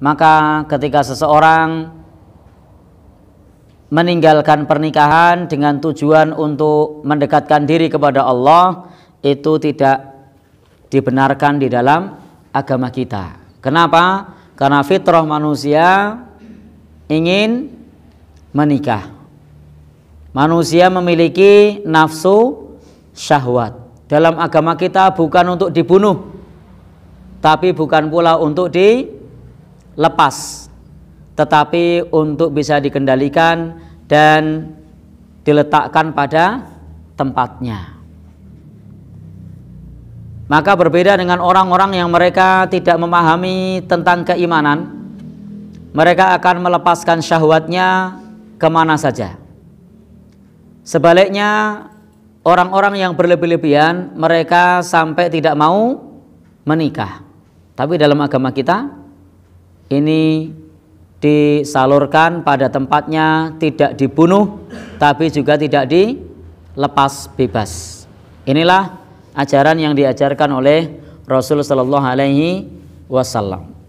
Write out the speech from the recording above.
Maka ketika seseorang meninggalkan pernikahan dengan tujuan untuk mendekatkan diri kepada Allah itu tidak dibenarkan di dalam agama kita. Kenapa? Karena fitrah manusia ingin menikah. Manusia memiliki nafsu syahwat. Dalam agama kita bukan untuk dibunuh, tapi bukan pula untuk di lepas tetapi untuk bisa dikendalikan dan diletakkan pada tempatnya. Maka berbeda dengan orang-orang yang mereka tidak memahami tentang keimanan, mereka akan melepaskan syahwatnya kemana saja. Sebaliknya, orang-orang yang berlebih-lebihan mereka sampai tidak mau menikah. Tapi dalam agama kita ini disalurkan pada tempatnya tidak dibunuh tapi juga tidak dilepas bebas. Inilah ajaran yang diajarkan oleh Rasulullah Shallallahu alaihi wasallam.